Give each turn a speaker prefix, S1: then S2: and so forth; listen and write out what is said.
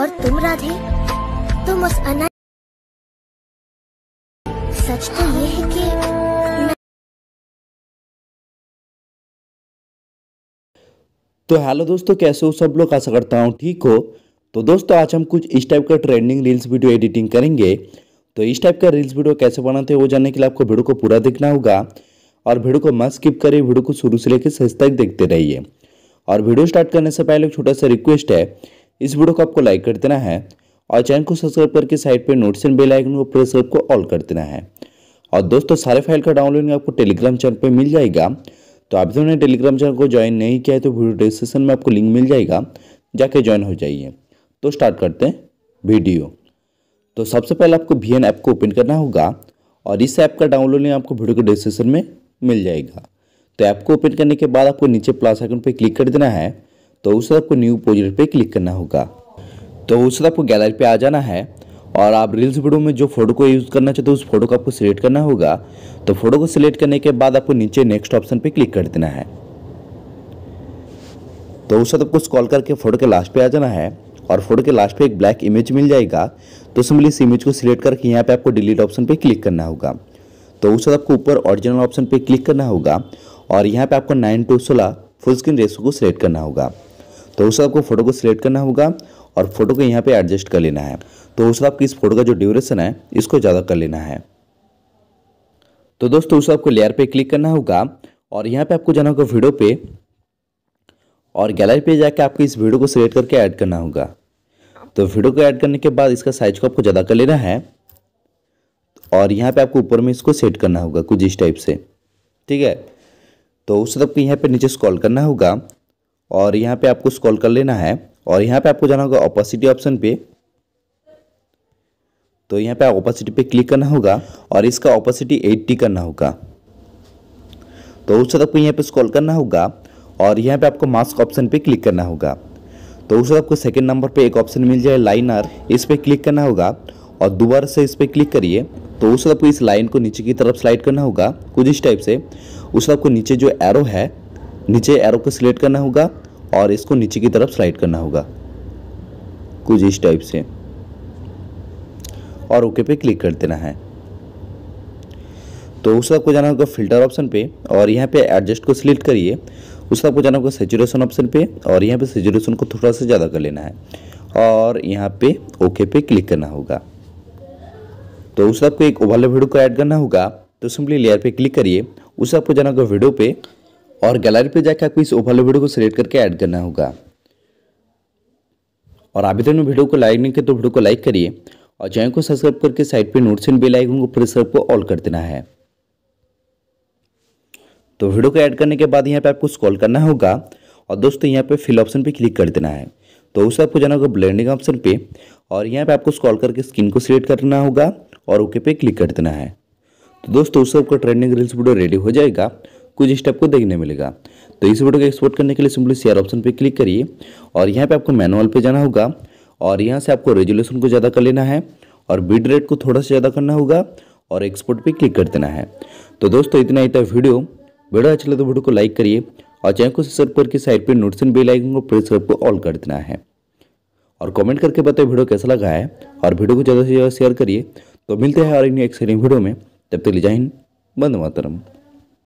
S1: और तुम राधे तुम उस अना सच तो ये है कि तो हेलो दोस्तों कैसे हो सब लोग आशा करता हूँ ठीक हो तो दोस्तों आज हम कुछ इस टाइप का ट्रेंडिंग रील्स वीडियो एडिटिंग करेंगे तो इस टाइप का रील्स वीडियो कैसे बनाते हैं वो जानने के लिए आपको वीडियो को पूरा देखना होगा और वीडियो को मत स्किप करें वीडियो को शुरू से लेकर सच तक देखते रहिए और वीडियो स्टार्ट करने से पहले एक छोटा सा रिक्वेस्ट है इस वीडियो को आपको लाइक कर देना है और चैनल को सब्सक्राइब करके साइड पर नोट्स एंड बेल आइकन को प्रेस को ऑल कर देना है और दोस्तों सारे फाइल का डाउनलोडिंग आपको टेलीग्राम चैनल पर मिल जाएगा तो आप जिन्होंने टेलीग्राम चैनल को ज्वाइन नहीं किया है तो वीडियो डिस्क्रिप्शन में आपको लिंक मिल जाएगा जाके ज्वाइन हो जाइए तो स्टार्ट करते हैं वीडियो तो सबसे पहले आपको वी ऐप को ओपन करना होगा और इस ऐप का डाउनलोड लिंक आपको वीडियो के डिस्क्रिप्शन में मिल जाएगा तो ऐप को ओपन करने के बाद आपको नीचे प्लस आइकन पर क्लिक कर देना है तो उस आपको न्यू प्रोजेक्ट पे क्लिक करना होगा तो उस आपको गैलरी पे आ जाना है और आप रील्स वीडियो में जो फोटो को यूज़ करना चाहते हो उस फोटो को आपको सिलेक्ट करना होगा तो फोटो को सिलेक्ट करने के बाद आपको नीचे नेक्स्ट ऑप्शन पे क्लिक कर देना है तो उस आपको स्कॉल करके फोटो के लास्ट पे आ जाना है और फोटो के लास्ट पे एक ब्लैक इमेज मिल जाएगा तो उसमें इस इमेज को सिलेक्ट करके यहाँ पे आपको डिलीट ऑप्शन पे क्लिक करना होगा तो उस आपको ऊपर ओरिजिनल ऑप्शन पे क्लिक करना होगा और यहाँ पे आपको नाइन टू सोलह फुल स्क्रीन रेसो को सिलेक्ट करना होगा तो उस आपको फ़ोटो को सिलेक्ट करना होगा और फ़ोटो को यहाँ पे एडजस्ट कर लेना है तो उस आपकी इस फोटो का जो ड्यूरेशन है इसको ज़्यादा कर लेना है तो दोस्तों उस आपको लेयर पे क्लिक करना होगा और यहाँ पे आपको जाना होगा वीडियो पे और गैलरी पे जाके आपको इस वीडियो को सिलेक्ट करके ऐड करना होगा तो वीडियो को ऐड करने के बाद इसका साइज को आपको ज़्यादा कर लेना है और यहाँ पर आपको ऊपर में इसको सेट करना होगा कुछ इस टाइप से ठीक है तो उस आपको यहाँ पर नीचे स्कॉल करना होगा और यहाँ पे आपको स्कॉल कर लेना है और यहाँ पे आपको जाना होगा ऑपोसिटी ऑप्शन पे तो यहाँ पे ऑपोसिटी पे क्लिक करना होगा और इसका ऑपोसिटी एट्टी करना होगा तो उस बाद आपको यहाँ पे स्कॉल करना होगा और यहाँ पे आपको मास्क ऑप्शन पे क्लिक करना होगा तो उस बाद आपको सेकेंड नंबर पर एक ऑप्शन मिल जाए लाइनर इस पर क्लिक करना होगा और दोबारा से इस पर क्लिक करिए तो उस आपको इस लाइन को नीचे की तरफ स्लाइड करना होगा कुछ इस टाइप से उस आपको नीचे जो एरो है नीचे एरो को सिलेक्ट करना होगा और इसको नीचे की तरफ स्लाइड करना होगा कुछ इस टाइप से और ओके पे क्लिक कर देना है तो उस आपको जाना होगा फिल्टर ऑप्शन पे और यहाँ पे एडजस्ट को सिलेक्ट करिए उस आपको जाना होगा सेचुरेशन ऑप्शन पे और यहाँ पे सेचुरेशन को थोड़ा सा ज़्यादा कर लेना है और यहाँ पे ओके पे क्लिक करना होगा तो उस आपको एक ओवरले वीडियो को ऐड करना होगा तो सिंपली लेयर पे क्लिक करिए उस आपको जाना होगा वीडियो पे और गैलरी पे जाकर आपको इस ओवरऑल वीडियो को सिलेक्ट करके ऐड करना होगा और अभी तक वीडियो को लाइक नहीं किया तो वीडियो को लाइक करिए और चैनल को सब्सक्राइब करके साइड पे नोट्स एंड बेल आइकन को प्रेस करके ऑल कर देना है तो वीडियो को ऐड करने के बाद यहाँ पे आपको स्क्रॉल करना होगा और दोस्तों यहाँ पे फिल ऑप्शन पे क्लिक कर देना है तो उस आपको जाना होगा ब्लेंडिंग ऑप्शन पे और यहाँ पे आपको स्क्रॉल करके स्किन को सिलेक्ट करना होगा और ओके पे क्लिक कर देना है तो दोस्तों उस सबका ट्रेंडिंग रील्स वीडियो रेडी हो जाएगा कुछ स्टेप को देखने मिलेगा तो इस वीडियो को एक्सपोर्ट करने के लिए सिंपली शेयर ऑप्शन पर क्लिक करिए और यहाँ पर आपको मैनुअल पर जाना होगा और यहाँ से आपको रेजुलेशन को ज़्यादा कर लेना है और बिड रेट को थोड़ा सा ज़्यादा करना होगा और एक्सपोर्ट पर क्लिक कर देना है तो दोस्तों इतना ही था वीडियो वीडियो अच्छा लगे तो वीडियो को लाइक करिए और चैनल को सब्सक्राइब करके साइड पर नोटिस बेल आइकन को प्रेस करके ऑल कर देना है और कमेंट करके बताइए वीडियो कैसा लगा है और वीडियो को ज़्यादा से ज़्यादा शेयर करिए तो मिलते हैं और इन एक्साइटिंग वीडियो में तब तक ले जाए बंद मातरम